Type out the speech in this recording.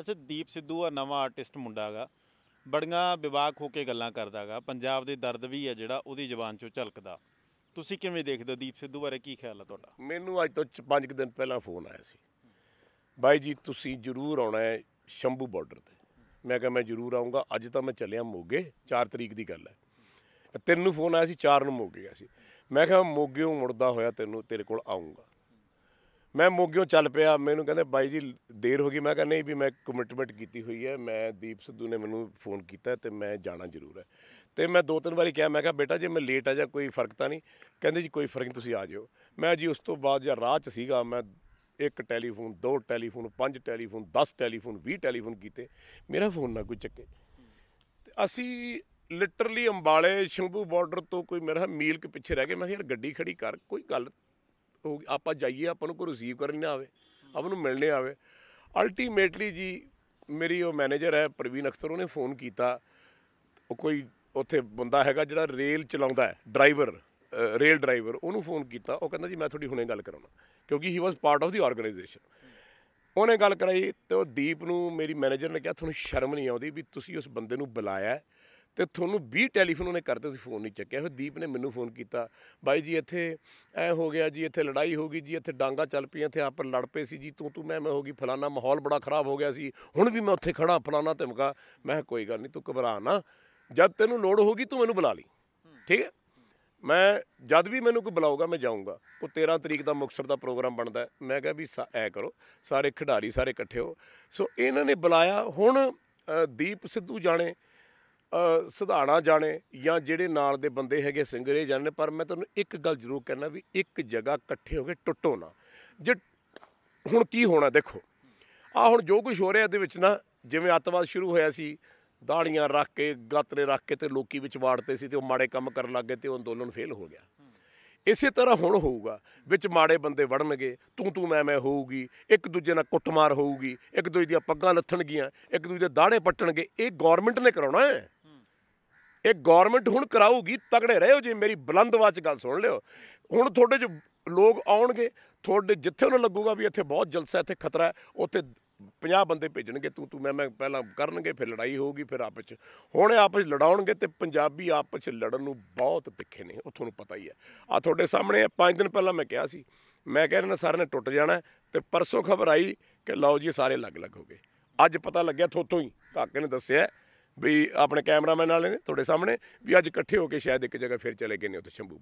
ਅੱਛਾ ਦੀਪ ਸਿੱਧੂ ਆ ਨਵਾਂ ਆਰਟਿਸਟ ਮੁੰਡਾ ਹੈਗਾ ਬੜੀਆਂ ਵਿਵਾਕ ਹੋ ਕੇ ਗੱਲਾਂ ਕਰਦਾ ਹੈਗਾ ਪੰਜਾਬ ਦੇ ਦਰਦ ਵੀ ਆ ਜਿਹੜਾ ਉਹਦੀ ਜ਼ੁਬਾਨ ਚੋਂ ਝਲਕਦਾ ਤੁਸੀਂ ਕਿਵੇਂ ਦੇਖਦੇ ਹੋ ਦੀਪ ਸਿੱਧੂ ਬਾਰੇ ਕੀ ਖਿਆਲ ਹੈ ਤੁਹਾਡਾ ਮੈਨੂੰ ਅੱਜ ਤੋਂ 5 ਦਿਨ ਪਹਿਲਾਂ ਫੋਨ ਆਇਆ ਸੀ ਬਾਈ ਜੀ ਤੁਸੀਂ ਜ਼ਰੂਰ ਆਉਣਾ ਹੈ ਸ਼ੰਭੂ ਬਾਰਡਰ ਤੇ ਮੈਂ ਕਿਹਾ ਮੈਂ ਜ਼ਰੂਰ ਆਉਂਗਾ ਅੱਜ ਤਾਂ ਮੈਂ ਚੱਲਿਆ ਮੋਗੇ 4 ਤਰੀਕ ਦੀ ਗੱਲ ਹੈ ਤੈਨੂੰ ਫੋਨ ਆਇਆ ਸੀ 4 ਨੂੰ ਮੋਗੇ ਗਿਆ ਸੀ ਮੈਂ ਕਿਹਾ ਮੋਗੇੋਂ ਮੁੜਦਾ ਹੋਇਆ ਤੈਨੂੰ ਤੇਰੇ ਕੋਲ ਆਉਂਗਾ ਮੈਂ ਮੋਗਿਓ ਚੱਲ ਪਿਆ ਮੈਨੂੰ ਕਹਿੰਦੇ ਬਾਈ ਜੀ ਦੇਰ ਹੋ ਗਈ ਮੈਂ ਕਹਿੰਦਾ ਨਹੀਂ ਵੀ ਮੈਂ ਕਮਿਟਮੈਂਟ ਕੀਤੀ ਹੋਈ ਹੈ ਮੈਂ ਦੀਪ ਸਿੱਧੂ ਨੇ ਮੈਨੂੰ ਫੋਨ ਕੀਤਾ ਤੇ ਮੈਂ ਜਾਣਾ ਜ਼ਰੂਰ ਹੈ ਤੇ ਮੈਂ ਦੋ ਤਿੰਨ ਵਾਰੀ ਕਿਹਾ ਮੈਂ ਕਿਹਾ ਬੇਟਾ ਜੇ ਮੈਂ ਲੇਟ ਆ ਜਾ ਕੋਈ ਫਰਕ ਤਾਂ ਨਹੀਂ ਕਹਿੰਦੇ ਜੀ ਕੋਈ ਫਰਕ ਨਹੀਂ ਤੁਸੀਂ ਆ ਜਿਓ ਮੈਂ ਜੀ ਉਸ ਤੋਂ ਬਾਅਦ ਜਾਂ ਰਾਹ 'ਚ ਸੀਗਾ ਮੈਂ ਇੱਕ ਟੈਲੀਫੋਨ ਦੋ ਟੈਲੀਫੋਨ ਪੰਜ ਟੈਲੀਫੋਨ 10 ਟੈਲੀਫੋਨ 20 ਟੈਲੀਫੋਨ ਕੀਤੇ ਮੇਰਾ ਫੋਨ ਨਾ ਕੋਈ ਚੱਕੇ ਤੇ ਅਸੀਂ ਲਿਟਰਲੀ ਅੰਬਾਲੇ ਸ਼ੰਭੂ ਬਾਰਡਰ ਤੋਂ ਕੋਈ ਮੇਰਾ ਮੀਲ ਕੇ ਪਿੱਛੇ ਰਹਿ ਗਏ ਮੈਂ ਯਾਰ ਗੱਡੀ ਖੜੀ ਕਰ ਕੋਈ ਗੱਲ ਉਹ ਆਪਾਂ ਜਾਈਏ ਆਪਾਂ ਨੂੰ ਕੋਈ ਰਿਸੀਵ ਕਰਨ ਨਾ ਆਵੇ ਆਪਾਂ ਨੂੰ ਮਿਲਣੇ ਆਵੇ ਅਲਟੀਮੇਟਲੀ ਜੀ ਮੇਰੀ ਉਹ ਮੈਨੇਜਰ ਹੈ ਪ੍ਰਵੀਨ ਅਖਤਰ ਉਹਨੇ ਫੋਨ ਕੀਤਾ ਉਹ ਕੋਈ ਉੱਥੇ ਬੰਦਾ ਹੈਗਾ ਜਿਹੜਾ ਰੇਲ ਚਲਾਉਂਦਾ ਹੈ ਡਰਾਈਵਰ ਰੇਲ ਡਰਾਈਵਰ ਉਹਨੂੰ ਫੋਨ ਕੀਤਾ ਉਹ ਕਹਿੰਦਾ ਜੀ ਮੈਂ ਤੁਹਾਡੀ ਹੁਣੇ ਗੱਲ ਕਰਾਉਣਾ ਕਿਉਂਕਿ he was part of the organisation ਉਹਨੇ ਗੱਲ ਕਰਾਈ ਤੇ ਉਹ ਦੀਪ ਨੂੰ ਮੇਰੀ ਮੈਨੇਜਰ ਨੇ ਕਿਹਾ ਤੁਹਾਨੂੰ ਸ਼ਰਮ ਨਹੀਂ ਆਉਂਦੀ ਵੀ ਤੁਸੀਂ ਉਸ ਬੰਦੇ ਨੂੰ ਬੁਲਾਇਆ ਤੇ ਤੁਹਾਨੂੰ 20 ਟੈਲੀਫੋਨ ਉਹਨੇ ਕਰਦੇ ਤੁਸੀਂ ਫੋਨ ਨਹੀਂ ਚੱਕਿਆ ਫਿਰ ਦੀਪ ਨੇ ਮੈਨੂੰ ਫੋਨ ਕੀਤਾ ਬਾਈ ਜੀ ਇੱਥੇ ਐ ਹੋ ਗਿਆ ਜੀ ਇੱਥੇ ਲੜਾਈ ਹੋ ਗਈ ਜੀ ਇੱਥੇ ਡਾਂਗਾ ਚੱਲ ਪਈਆਂ ਤੇ ਆਪਰ ਲੜ ਪਏ ਸੀ ਜੀ ਤੂੰ ਤੂੰ ਮੈਂ ਮੈਂ ਹੋ ਗਈ ਫਲਾਣਾ ਮਾਹੌਲ ਬੜਾ ਖਰਾਬ ਹੋ ਗਿਆ ਸੀ ਹੁਣ ਵੀ ਮੈਂ ਉੱਥੇ ਖੜਾ ਫਲਾਣਾ ਧਮਕਾ ਮੈਂ ਕੋਈ ਗੱਲ ਨਹੀਂ ਤੂੰ ਘਬਰਾ ਨਾ ਜਦ ਤੈਨੂੰ ਲੋੜ ਹੋਗੀ ਤੂੰ ਮੈਨੂੰ ਬੁਲਾ ਲਈ ਠੀਕ ਹੈ ਮੈਂ ਜਦ ਵੀ ਮੈਨੂੰ ਕੋਈ ਬੁਲਾਊਗਾ ਮੈਂ ਜਾਊਂਗਾ ਉਹ 13 ਤਰੀਕ ਦਾ ਮੁਕਸਰ ਦਾ ਪ੍ਰੋਗਰਾਮ ਬਣਦਾ ਮੈਂ ਕਿਹਾ ਵੀ ਐ ਕਰੋ ਸਾਰੇ ਖਿਡਾਰੀ ਸਾਰੇ ਇਕੱਠੇ ਹੋ ਸੋ ਇਹਨਾਂ ਨੇ ਬੁਲਾਇਆ ਹੁਣ ਦੀਪ ਸਿੱਧੂ ਜਾਣੇ ਸੁਧਾਣਾ ਜਾਣੇ ਜਾਂ ਜਿਹੜੇ ਨਾਲ ਦੇ ਬੰਦੇ ਹੈਗੇ ਸਿੰਗਰੇ ਜਾਣੇ ਪਰ ਮੈਂ ਤੁਹਾਨੂੰ ਇੱਕ ਗੱਲ ਜ਼ਰੂਰ ਕਹਿਣਾ ਵੀ ਇੱਕ ਜਗ੍ਹਾ ਇਕੱਠੇ ਹੋ ਕੇ ਟੁੱਟੋ ਨਾ ਜੇ ਹੁਣ ਕੀ ਹੋਣਾ ਦੇਖੋ ਆ ਹੁਣ ਜੋ ਕੁਝ ਹੋ ਰਿਹਾ ਇਹਦੇ ਵਿੱਚ ਨਾ ਜਿਵੇਂ ਅੱਤਵਾਦ ਸ਼ੁਰੂ ਹੋਇਆ ਸੀ ਦਾੜੀਆਂ ਰੱਖ ਕੇ ਗਾਤਰੇ ਰੱਖ ਕੇ ਤੇ ਲੋਕੀ ਵਿੱਚ ਵਾੜਤੇ ਸੀ ਤੇ ਉਹ ਮਾੜੇ ਕੰਮ ਕਰਨ ਲੱਗੇ ਤੇ ਉਹ ਅੰਦੋਲਨ ਫੇਲ ਹੋ ਗਿਆ ਇਸੇ ਤਰ੍ਹਾਂ ਹੁਣ ਹੋਊਗਾ ਵਿੱਚ ਮਾੜੇ ਬੰਦੇ ਵੜਨਗੇ ਤੂੰ ਤੂੰ ਮੈਂ ਮੈਂ ਹੋਊਗੀ ਇੱਕ ਦੂਜੇ ਨਾਲ ਕੁੱਟਮਾਰ ਹੋਊਗੀ ਇੱਕ ਦੂਜੇ ਦੀਆਂ ਪੱਗਾਂ ਲੱਥਣਗੀਆਂ ਇੱਕ ਦੂਜੇ ਦੇ ਦਾੜੇ ਪੱਟਣਗੇ ਇਹ ਗਵਰਨਮੈਂਟ ਨੇ ਕਰਾਉਣਾ ਹੈ ਇਹ ਗਵਰਨਮੈਂਟ ਹੁਣ ਕਰਾਊਗੀ ਤਗੜੇ ਰਹੋ ਜੀ ਮੇਰੀ ਬੁਲੰਦ ਆਵਾਜ਼ ਗੱਲ ਸੁਣ ਲਿਓ ਹੁਣ ਤੁਹਾਡੇ ਚ ਲੋਕ ਆਉਣਗੇ ਤੁਹਾਡੇ ਜਿੱਥੇ ਉਹਨਾਂ ਲੱਗੂਗਾ ਵੀ ਇੱਥੇ ਬਹੁਤ ਜਲਸਾ ਇੱਥੇ ਖਤਰਾ ਹੈ ਉੱਥੇ 50 ਬੰਦੇ ਭੇਜਣਗੇ ਤੂੰ ਤੂੰ ਮੈਂ ਮੈਂ ਪਹਿਲਾਂ ਕਰਨਗੇ ਫਿਰ ਲੜਾਈ ਹੋਊਗੀ ਫਿਰ ਆਪਸ ਚ ਹੁਣ ਆਪਸ ਲੜਾਉਣਗੇ ਤੇ ਪੰਜਾਬੀ ਆਪਸ ਲੜਨ ਨੂੰ ਬਹੁਤ ਤਿੱਖੇ ਨੇ ਉਹ ਤੁਹਾਨੂੰ ਪਤਾ ਹੀ ਹੈ ਆ ਤੁਹਾਡੇ ਸਾਹਮਣੇ 5 ਦਿਨ ਪਹਿਲਾਂ ਮੈਂ ਕਿਹਾ ਸੀ ਮੈਂ ਕਹਿ ਰਿਹਾ ਸਾਰਿਆਂ ਨੇ ਟੁੱਟ ਜਾਣਾ ਤੇ ਪਰਸੋਂ ਖਬਰ ਆਈ ਕਿ ਲਓ ਜੀ ਸਾਰੇ ਅਲੱਗ-ਅਲੱਗ ਹੋ ਗਏ ਅੱਜ ਪਤਾ ਲੱਗਿਆ ਥੋਤੋਂ ਹੀ ਕਾਕੇ ਨੇ ਦੱਸਿਆ ਵੀ ਆਪਣੇ ਕੈਮਰਾਮੈਨ ਵਾਲੇ ਨੇ ਤੁਹਾਡੇ ਸਾਹਮਣੇ ਵੀ ਅੱਜ ਇਕੱਠੇ ਹੋ ਕੇ ਸ਼ਾਇਦ ਇੱਕ ਜਗ੍ਹਾ ਫਿਰ ਚਲੇ ਗਏ ਨੇ ਉੱਥੇ ਸ਼ੰਭੂ